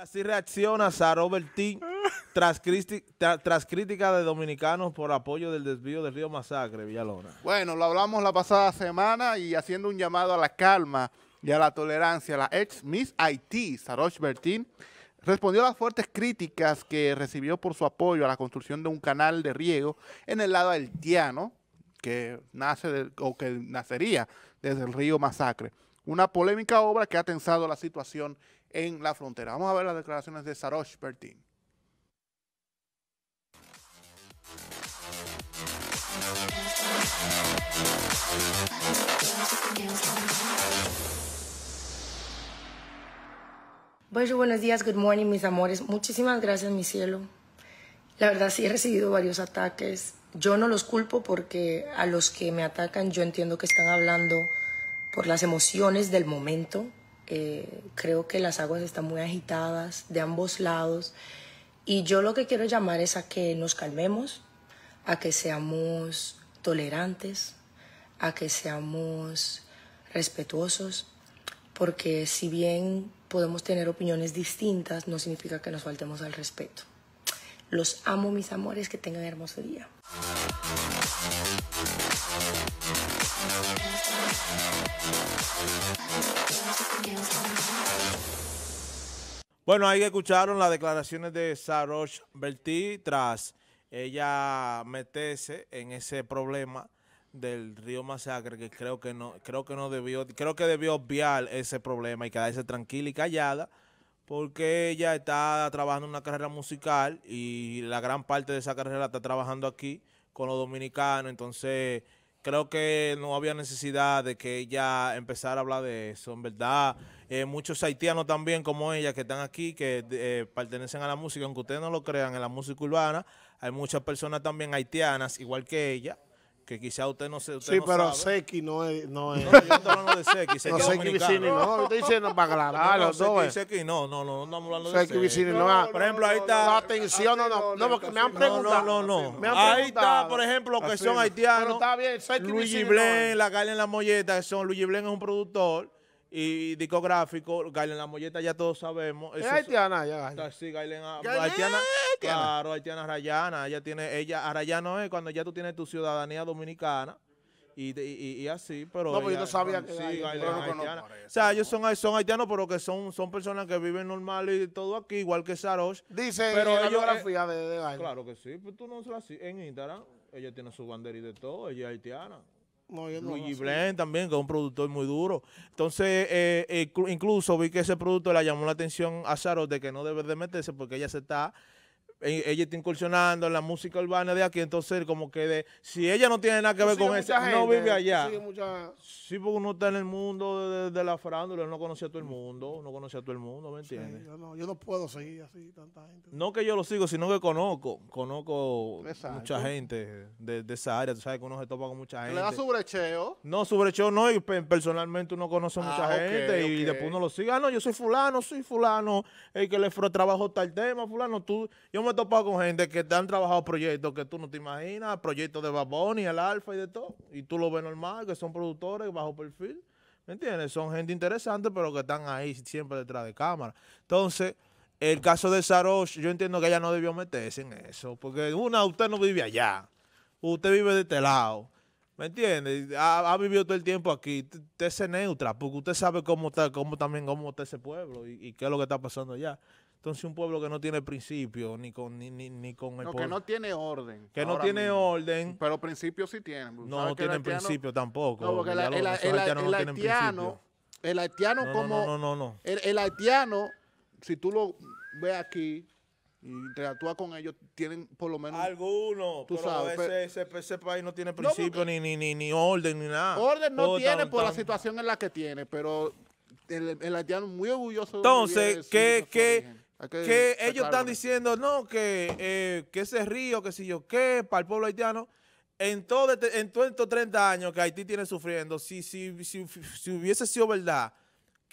Así reacciona Sara Bertín, tras, tras crítica de dominicanos por apoyo del desvío del río Masacre, Villalona. Bueno, lo hablamos la pasada semana y haciendo un llamado a la calma y a la tolerancia, la ex Miss Haití, Saroch Bertín, respondió a las fuertes críticas que recibió por su apoyo a la construcción de un canal de riego en el lado haitiano que nace del, o que nacería desde el río Masacre. Una polémica obra que ha tensado la situación en la frontera. Vamos a ver las declaraciones de Sarosh Bertin. buenos días, good morning, mis amores. Muchísimas gracias, mi cielo. La verdad, sí he recibido varios ataques. Yo no los culpo porque a los que me atacan yo entiendo que están hablando por las emociones del momento, eh, creo que las aguas están muy agitadas de ambos lados. Y yo lo que quiero llamar es a que nos calmemos, a que seamos tolerantes, a que seamos respetuosos, porque si bien podemos tener opiniones distintas, no significa que nos faltemos al respeto. Los amo, mis amores, que tengan hermoso día. Bueno, ahí escucharon las declaraciones de Sarosh Bertí tras ella meterse en ese problema del río Masacre que creo que no creo que no debió creo que debió obviar ese problema y quedarse tranquila y callada porque ella está trabajando en una carrera musical y la gran parte de esa carrera está trabajando aquí con los dominicanos entonces creo que no había necesidad de que ella empezara a hablar de eso, en verdad. Eh, muchos haitianos también como ella que están aquí, que eh, pertenecen a la música, aunque ustedes no lo crean, en la música urbana, hay muchas personas también haitianas, igual que ella, que quizá usted no se usted Sí, no pero Seki no es... No, es. no yo estoy hablando de Seki, no, es Seki no, estoy diciendo para aclarar no, no, Seki, no, no, no, no estamos hablando de Seki. Seki Vicini no, no, Por ejemplo, ahí está... La atención, no, no, no, porque me han preguntado. No, no, no, ahí está, por ejemplo, que son haitianos. Pero está bien, Seki Luigi Blen, la Galen la Molleta, que son... Luigi Blen es un productor y discográfico, Gailen La Molleta ya todos sabemos. Es haitiana ya, Sí, Gailen. Haitiana, Claro, haitiana Rayana, Ella tiene, ella, arayano es cuando ya tú tienes tu ciudadanía dominicana. Y, así, pero. No, pero yo no sabía que sí, O sea, ellos son, son haitianos, pero que son, son personas que viven normal y todo aquí, igual que Sarosh. Dice pero la biografía eh, de, de Claro que sí, pero pues tú no sabes así. En Instagram, ella tiene su banderita y de todo, ella es haitiana. No, no Luigi también, que es un productor muy duro. Entonces, eh, eh, incluso vi que ese producto le llamó la atención a Sarosh de que no debe de meterse porque ella se está ella está incursionando en la música urbana de aquí, entonces como que de, si ella no tiene nada que ver con eso, no vive allá. si Sí, porque uno está en el mundo de, la frándula no conocía a todo el mundo, no conocía a todo el mundo, ¿me entiendes? yo, no, yo, no, puedo seguir así tanta gente. No que yo lo sigo, sino que conozco, conozco mucha gente de, esa área, tú sabes que uno se topa con mucha gente. ¿Le da su No, su no, y personalmente uno conoce mucha ah, gente y después uno lo sigue, ah, no, yo soy fulano, soy fulano, el que le trabajo tal tema, fulano, tú, yo me me topado con gente que te han trabajado proyectos que tú no te imaginas, proyectos de y el Alfa y de todo. Y tú lo ves normal, que son productores bajo perfil. ¿Me entiendes? Son gente interesante, pero que están ahí siempre detrás de cámara. Entonces, el caso de Sarosh, yo entiendo que ella no debió meterse en eso. Porque una, usted no vive allá. Usted vive de este lado. ¿Me entiendes? Ha, vivido todo el tiempo aquí. Usted se neutra, porque usted sabe cómo está, cómo también, cómo está ese pueblo y qué es lo que está pasando allá. Entonces un pueblo que no tiene principio, ni con, ni, ni, con el pueblo. que no tiene orden. Que no tiene orden. Pero principios sí tienen. No, no tienen principio tampoco. No, porque el, haitiano el, haitiano, el haitiano como... No, no, no. el haitiano, si tú lo ves aquí, y interactúas con ellos, tienen por lo menos... Algunos, pero ese, ese, país no tiene principio, ni, ni, orden, ni nada. Orden no tiene por la situación en la que tiene, pero el, haitiano es muy orgulloso... Entonces, ¿qué, qué, que, ellos están diciendo, no, que, eh, que ese río, que si yo que para el pueblo haitiano, en todos este, en todo estos 30 años que Haití tiene sufriendo, si, si, si, hubiese sido verdad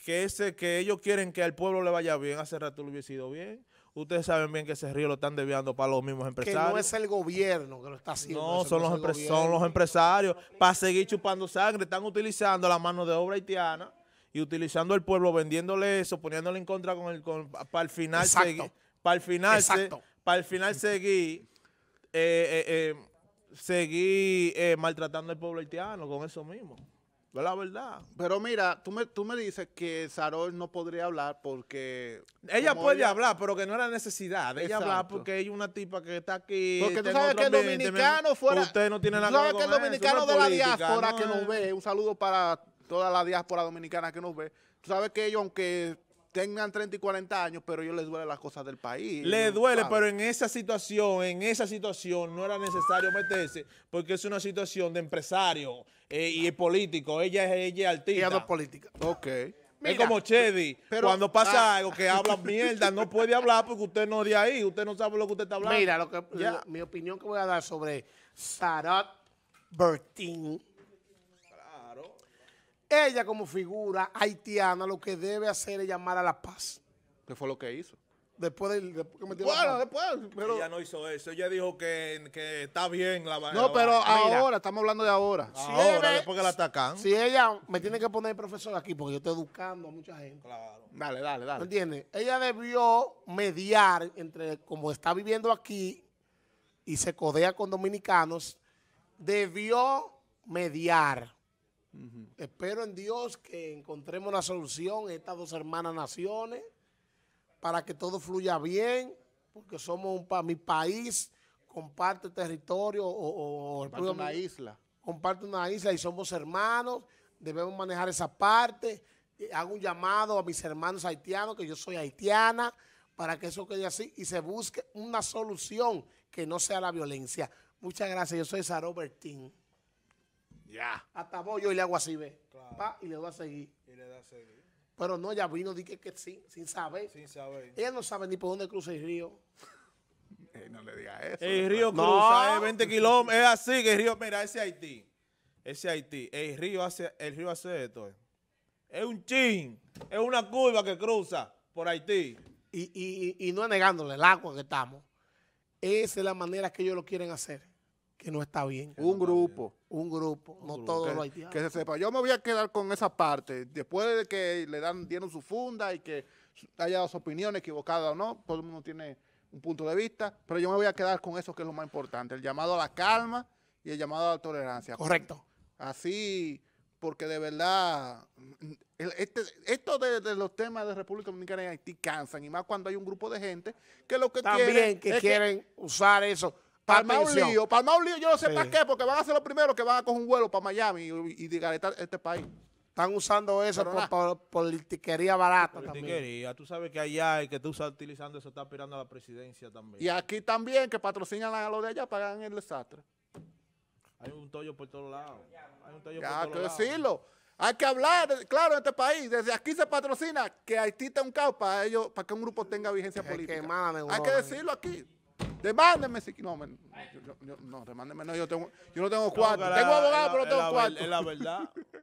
que, ese, que ellos quieren que al pueblo le vaya bien, hace rato lo hubiese sido bien. Ustedes saben bien que ese río lo están desviando para los mismos empresarios. Que no es el gobierno que lo está haciendo. No, son, los los, son los empresarios. Para seguir chupando sangre, están utilizando la mano de obra haitiana y utilizando el pueblo, vendiéndole eso, poniéndole en contra con el para el final seguir, para el final para el seguir seguir maltratando al pueblo haitiano con eso mismo. Es la verdad. Pero mira, tú me, tú me dices que Sarol no podría hablar porque... Ella puede hablar, pero que no era necesidad ella hablar porque ella es una tipa que está aquí... Porque tú sabes que el dominicano fuera... Usted no tiene sabes que el dominicano de la diáspora que nos ve, un saludo para toda la diáspora dominicana que nos ve, tú sabes que ellos, aunque tengan 30 y 40 años, pero ellos les duele las cosas del país. le duele, pero en esa situación, en esa situación no era necesario meterse, porque es una situación de empresario eh, y político. Ella es ella artista. Ella es política. Ok. es como Chedi, cuando pasa ah. algo que habla mierda, no puede hablar porque usted no es de ahí, usted no sabe lo que usted está hablando. Mira, que, mi opinión que voy a dar sobre Sarat Bertin ella como figura haitiana lo que debe hacer es llamar a la paz. ¿Qué fue lo que hizo? Después de... Después bueno, después. Ella no hizo eso. Ella dijo que, está bien la No, pero ahora, estamos hablando de ahora. Si ahora, después que la atacan. Si ella... Me tiene que poner el profesor aquí porque yo estoy educando a mucha gente. Claro. Dale, dale, dale. ¿Me entiendes? Ella debió mediar entre... Como está viviendo aquí y se codea con dominicanos, debió mediar Espero en Dios que encontremos la solución, estas dos hermanas naciones, para que todo fluya bien, porque somos un pa mi país, comparte territorio o, una isla. Comparte una isla y somos hermanos, debemos manejar esa parte. Eh, hago un llamado a mis hermanos haitianos, que yo soy haitiana, para que eso quede así y se busque una solución que no sea la violencia. Muchas gracias. Yo soy Saro Bertín. Ya. Hasta voy yo y le hago así, ve. y le doy a seguir. Y le da a seguir. Pero no, ya vino, dije que, sí, sin, saber. Sin saber. Ella no sabe ni por dónde cruza el río. no le diga eso. El río cruza es 20 kilómetros. Es así que el río, mira, ese Haití. Ese Haití. El río hace, el río hace esto. Eh. Es un chin. Es una curva que cruza por Haití. Y, y, y, no negándole el agua que estamos. Esa es la manera que ellos lo quieren hacer que no está bien. un grupo. Un grupo, no todo Que se sepa. Yo me voy a quedar con esa parte. Después de que le dan, dieron su funda y que haya dos opiniones equivocadas o no, todo el mundo tiene un punto de vista, pero yo me voy a quedar con eso que es lo más importante, el llamado a la calma y el llamado a la tolerancia. Correcto. Así, porque de verdad, mm, este, esto de, los temas de República Dominicana y Haití cansan, y más cuando hay un grupo de gente que lo que También que quieren usar eso Palma un lío, palma un lío, yo no sé para qué, porque van a ser lo primero que van a coger un vuelo para Miami y, y digan este, país. Están usando eso por, politiquería barata politiquería. Tú sabes que allá el que tú estás utilizando eso está aspirando a la presidencia también. Y aquí también, que patrocinan a los de allá, pagan el desastre. Hay un tollo por todos lados. Hay un tollo por todos lados. Hay que decirlo. Hay que hablar, claro, en este país. Desde aquí se patrocina que Haití está un caos para, ellos, para que un grupo tenga vigencia política. Hay que decirlo aquí. Demándeme si no, yo, no, demándeme no, yo tengo, yo no tengo cuatro Tengo abogado, pero no tengo cuatro Es la verdad.